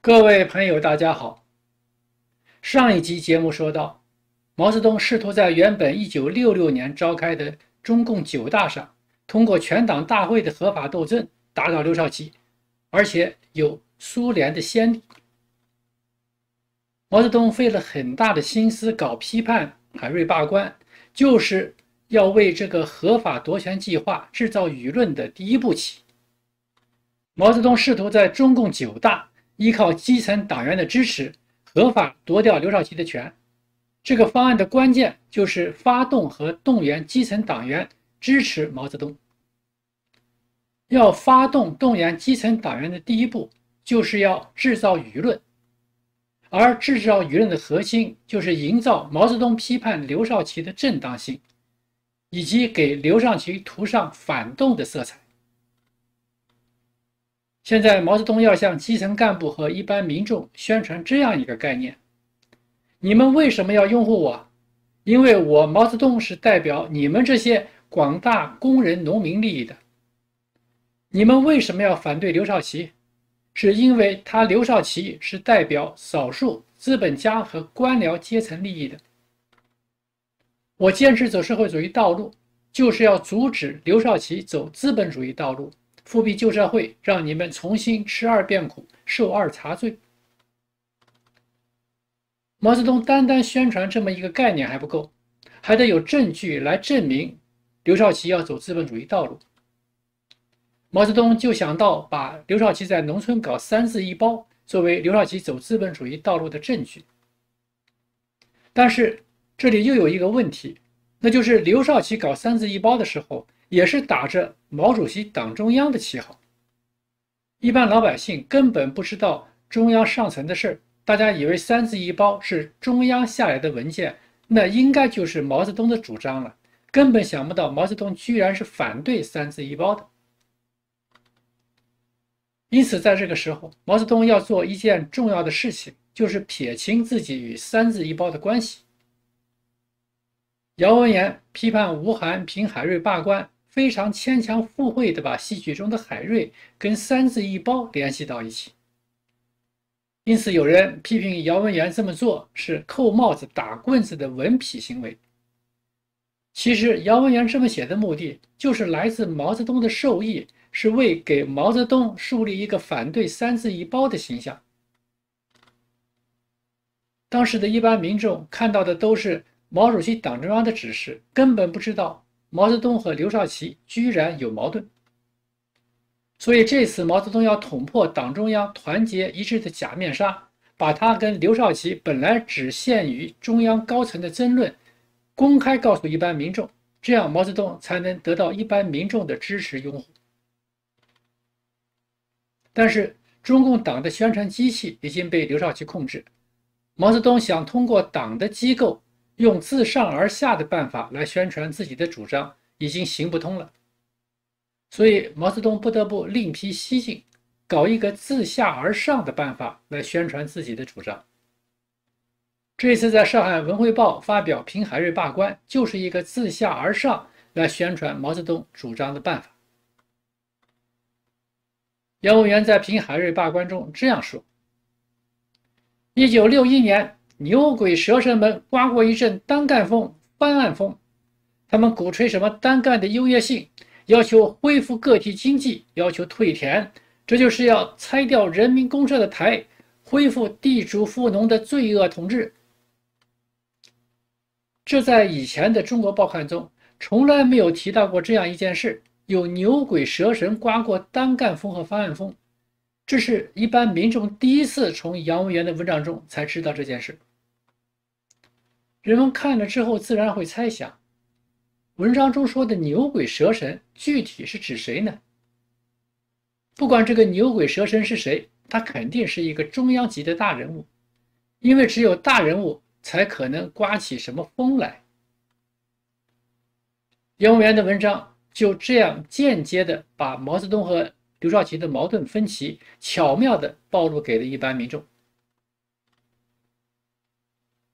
各位朋友，大家好。上一集节目说到，毛泽东试图在原本一九六六年召开的中共九大上，通过全党大会的合法斗争打倒刘少奇，而且有苏联的先例。毛泽东费了很大的心思搞批判海瑞罢官，就是要为这个合法夺权计划制造舆论的第一步棋。毛泽东试图在中共九大。依靠基层党员的支持，合法夺掉刘少奇的权。这个方案的关键就是发动和动员基层党员支持毛泽东。要发动动员基层党员的第一步，就是要制造舆论，而制造舆论的核心就是营造毛泽东批判刘少奇的正当性，以及给刘少奇涂上反动的色彩。现在毛泽东要向基层干部和一般民众宣传这样一个概念：你们为什么要拥护我？因为我毛泽东是代表你们这些广大工人农民利益的。你们为什么要反对刘少奇？是因为他刘少奇是代表少数资本家和官僚阶层利益的。我坚持走社会主义道路，就是要阻止刘少奇走资本主义道路。复辟旧社会，让你们重新吃二遍苦，受二茬罪。毛泽东单单宣传这么一个概念还不够，还得有证据来证明刘少奇要走资本主义道路。毛泽东就想到把刘少奇在农村搞“三自一包”作为刘少奇走资本主义道路的证据。但是这里又有一个问题，那就是刘少奇搞“三自一包”的时候。也是打着毛主席、党中央的旗号。一般老百姓根本不知道中央上层的事儿，大家以为“三自一包”是中央下来的文件，那应该就是毛泽东的主张了。根本想不到毛泽东居然是反对“三自一包”的。因此，在这个时候，毛泽东要做一件重要的事情，就是撇清自己与“三自一包”的关系。姚文元批判吴晗、凭海瑞罢官。非常牵强附会的把戏曲中的海瑞跟“三字一包”联系到一起，因此有人批评姚文元这么做是扣帽子、打棍子的文痞行为。其实，姚文元这么写的目的就是来自毛泽东的授意，是为给毛泽东树立一个反对“三字一包”的形象。当时的一般民众看到的都是毛主席、党中央的指示，根本不知道。毛泽东和刘少奇居然有矛盾，所以这次毛泽东要捅破党中央团结一致的假面纱，把他跟刘少奇本来只限于中央高层的争论公开告诉一般民众，这样毛泽东才能得到一般民众的支持拥护。但是中共党的宣传机器已经被刘少奇控制，毛泽东想通过党的机构。用自上而下的办法来宣传自己的主张已经行不通了，所以毛泽东不得不另辟蹊径，搞一个自下而上的办法来宣传自己的主张。这次在上海《文汇报》发表《平海瑞罢官》，就是一个自下而上来宣传毛泽东主张的办法。杨文元在《平海瑞罢官》中这样说：，一九六一年。牛鬼蛇神们刮过一阵单干风、翻案风，他们鼓吹什么单干的优越性，要求恢复个体经济，要求退田，这就是要拆掉人民公社的台，恢复地主富农的罪恶统治。这在以前的中国报刊中从来没有提到过这样一件事，有牛鬼蛇神刮过单干风和翻案风，这是一般民众第一次从杨文元的文章中才知道这件事。人们看了之后，自然会猜想，文章中说的“牛鬼蛇神”具体是指谁呢？不管这个“牛鬼蛇神”是谁，他肯定是一个中央级的大人物，因为只有大人物才可能刮起什么风来。杨沫元的文章就这样间接的把毛泽东和刘少奇的矛盾分歧巧妙的暴露给了一般民众。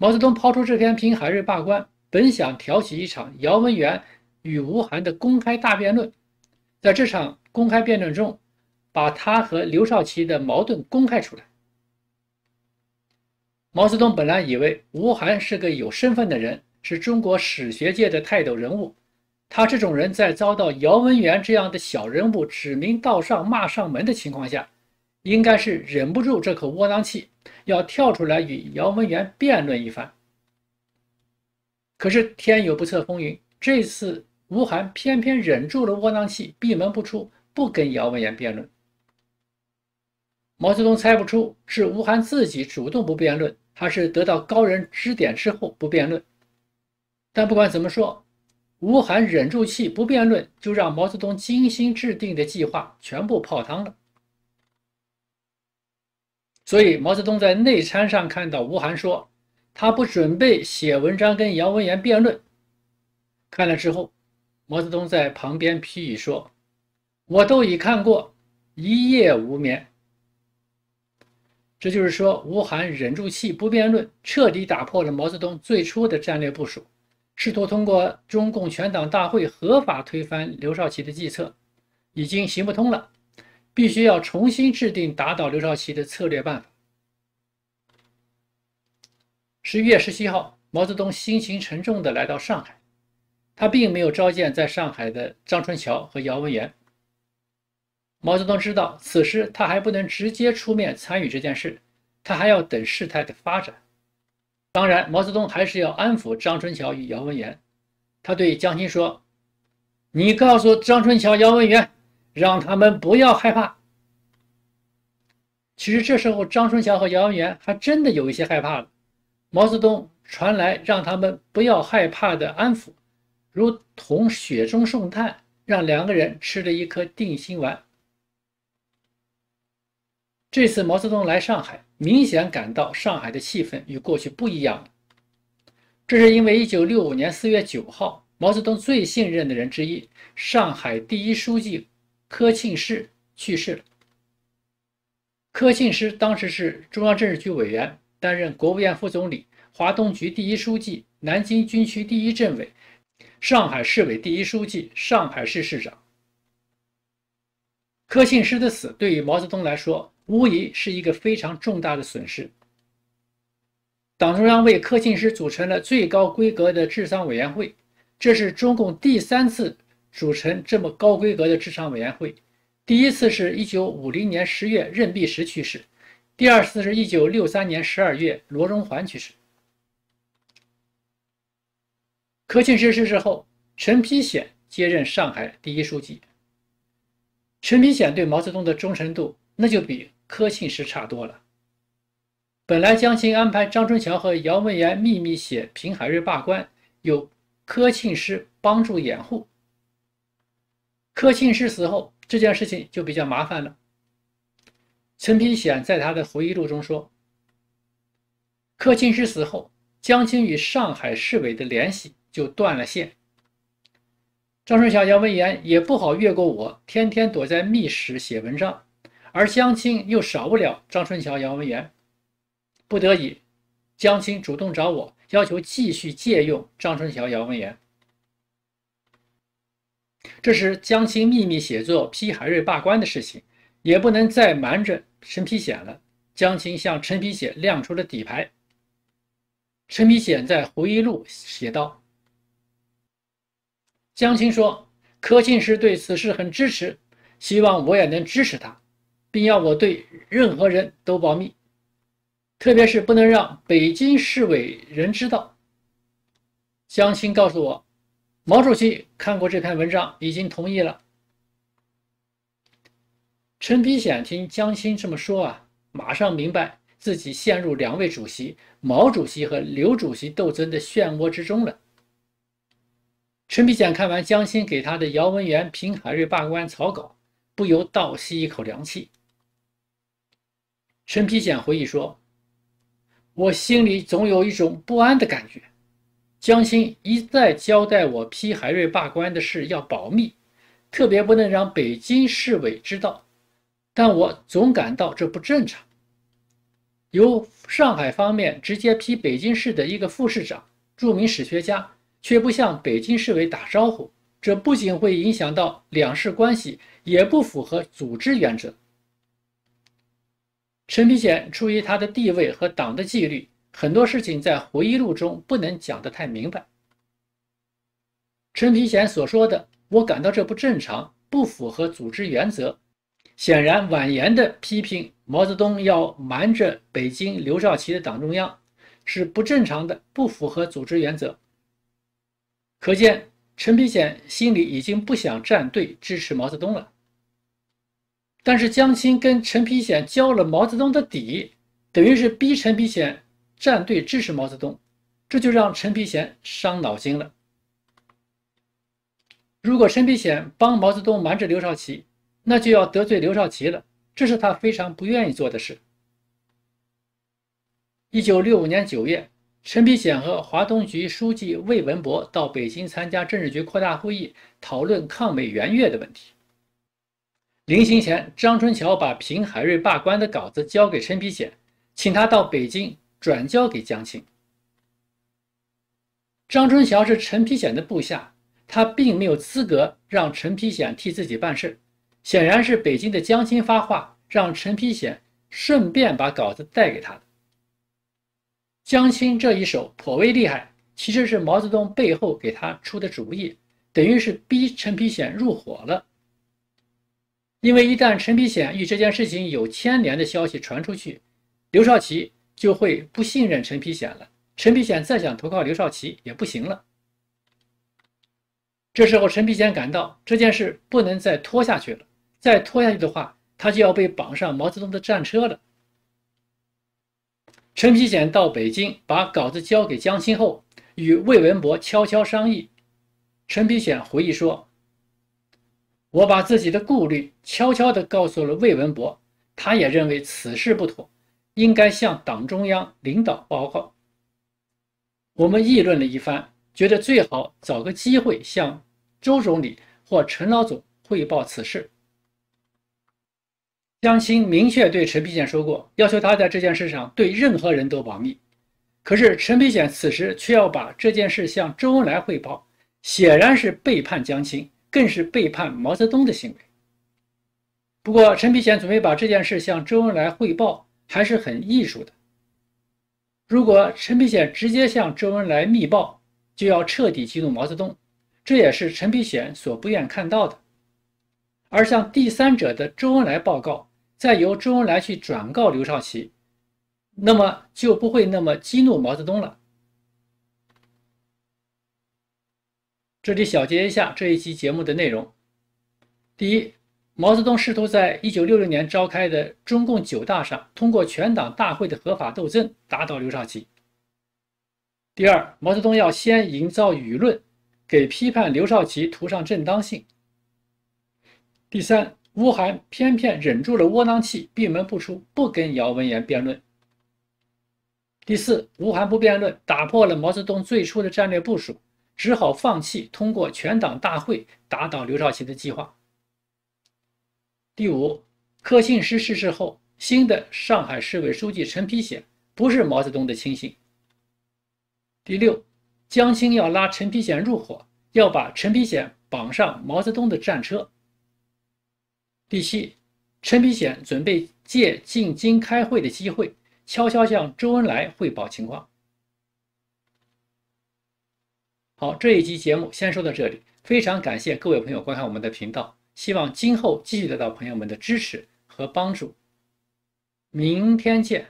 毛泽东抛出这篇《评海瑞罢官》，本想挑起一场姚文元与吴晗的公开大辩论，在这场公开辩论中，把他和刘少奇的矛盾公开出来。毛泽东本来以为吴晗是个有身份的人，是中国史学界的泰斗人物，他这种人在遭到姚文元这样的小人物指名道上骂上门的情况下。应该是忍不住这口窝囊气，要跳出来与姚文元辩论一番。可是天有不测风云，这次吴晗偏偏忍住了窝囊气，闭门不出，不跟姚文元辩论。毛泽东猜不出是吴晗自己主动不辩论，还是得到高人指点之后不辩论。但不管怎么说，吴晗忍住气不辩论，就让毛泽东精心制定的计划全部泡汤了。所以毛泽东在内参上看到吴晗说，他不准备写文章跟杨文言辩论。看了之后，毛泽东在旁边批语说：“我都已看过，一夜无眠。”这就是说，吴晗忍住气不辩论，彻底打破了毛泽东最初的战略部署，试图通过中共全党大会合法推翻刘少奇的计策，已经行不通了。必须要重新制定打倒刘少奇的策略办法。十一月十七号，毛泽东心情沉重的来到上海，他并没有召见在上海的张春桥和姚文元。毛泽东知道，此时他还不能直接出面参与这件事，他还要等事态的发展。当然，毛泽东还是要安抚张春桥与姚文元。他对江青说：“你告诉张春桥、姚文元。”让他们不要害怕。其实这时候，张春桥和姚文元还真的有一些害怕了。毛泽东传来让他们不要害怕的安抚，如同雪中送炭，让两个人吃了一颗定心丸。这次毛泽东来上海，明显感到上海的气氛与过去不一样。这是因为1965年4月9号，毛泽东最信任的人之一，上海第一书记。柯庆施去世了。柯庆施当时是中央政治局委员，担任国务院副总理、华东局第一书记、南京军区第一政委、上海市委第一书记、上海市市长。柯庆施的死对于毛泽东来说，无疑是一个非常重大的损失。党中央为柯庆施组成了最高规格的治丧委员会，这是中共第三次。组成这么高规格的智商委员会，第一次是一九五零年十月任弼时去世，第二次是一九六三年十二月罗荣桓去世。柯庆施逝世后，陈丕显接任上海第一书记。陈丕显对毛泽东的忠诚度那就比柯庆施差多了。本来江青安排张春桥和姚文元秘密写《平海瑞罢官》，有柯庆施帮助掩护。柯庆施死后，这件事情就比较麻烦了。陈丕显在他的回忆录中说：“柯庆施死后，江青与上海市委的联系就断了线。张春桥、杨文言也不好越过我，天天躲在密室写文章，而江青又少不了张春桥、杨文言，不得已，江青主动找我，要求继续借用张春桥、杨文言。”这时，江青秘密写作批海瑞罢官的事情，也不能再瞒着陈丕显了。江青向陈丕显亮出了底牌。陈丕显在回忆录写道：“江青说，柯庆施对此事很支持，希望我也能支持他，并要我对任何人都保密，特别是不能让北京市委人知道。”江青告诉我。毛主席看过这篇文章，已经同意了。陈丕显听江青这么说啊，马上明白自己陷入两位主席，毛主席和刘主席斗争的漩涡之中了。陈丕显看完江青给他的姚文元平海瑞罢官草稿，不由倒吸一口凉气。陈丕显回忆说：“我心里总有一种不安的感觉。”江青一再交代我批海瑞罢官的事要保密，特别不能让北京市委知道。但我总感到这不正常。由上海方面直接批北京市的一个副市长，著名史学家，却不向北京市委打招呼，这不仅会影响到两市关系，也不符合组织原则。陈丕显出于他的地位和党的纪律。很多事情在回忆录中不能讲得太明白。陈丕显所说的“我感到这不正常，不符合组织原则”，显然婉言的批评毛泽东要瞒着北京刘少奇的党中央是不正常的，不符合组织原则。可见陈丕显心里已经不想站队支持毛泽东了。但是江青跟陈丕显交了毛泽东的底，等于是逼陈丕显。站队支持毛泽东，这就让陈丕显伤脑筋了。如果陈丕显帮毛泽东瞒着刘少奇，那就要得罪刘少奇了，这是他非常不愿意做的事。一九六五年九月，陈丕显和华东局书记魏文博到北京参加政治局扩大会议，讨论抗美援越的问题。临行前，张春桥把平海瑞罢官的稿子交给陈丕显，请他到北京。转交给江青。张春桥是陈丕显的部下，他并没有资格让陈丕显替自己办事，显然是北京的江青发话，让陈丕显顺便把稿子带给他的。江青这一手颇为厉害，其实是毛泽东背后给他出的主意，等于是逼陈丕显入伙了。因为一旦陈丕显与这件事情有牵连的消息传出去，刘少奇。就会不信任陈丕显了。陈丕显再想投靠刘少奇也不行了。这时候，陈丕显感到这件事不能再拖下去了，再拖下去的话，他就要被绑上毛泽东的战车了。陈丕显到北京，把稿子交给江青后，与魏文博悄悄商议。陈丕显回忆说：“我把自己的顾虑悄悄地告诉了魏文博，他也认为此事不妥。”应该向党中央领导报告。我们议论了一番，觉得最好找个机会向周总理或陈老总汇报此事。江青明确对陈丕显说过，要求他在这件事上对任何人都保密。可是陈丕显此时却要把这件事向周恩来汇报，显然是背叛江青，更是背叛毛泽东的行为。不过，陈丕显准备把这件事向周恩来汇报。还是很艺术的。如果陈丕显直接向周恩来密报，就要彻底激怒毛泽东，这也是陈丕显所不愿看到的。而向第三者的周恩来报告，再由周恩来去转告刘少奇，那么就不会那么激怒毛泽东了。这里小结一下这一期节目的内容：第一。毛泽东试图在1966年召开的中共九大上，通过全党大会的合法斗争打倒刘少奇。第二，毛泽东要先营造舆论，给批判刘少奇涂上正当性。第三，吴晗偏偏忍住了窝囊气，闭门不出，不跟姚文元辩论。第四，吴晗不辩论，打破了毛泽东最初的战略部署，只好放弃通过全党大会打倒刘少奇的计划。第五，柯信施逝世后，新的上海市委书记陈丕显不是毛泽东的亲信。第六，江青要拉陈丕显入伙，要把陈丕显绑上毛泽东的战车。第七，陈丕显准备借进京开会的机会，悄悄向周恩来汇报情况。好，这一集节目先说到这里，非常感谢各位朋友观看我们的频道。希望今后继续得到朋友们的支持和帮助。明天见。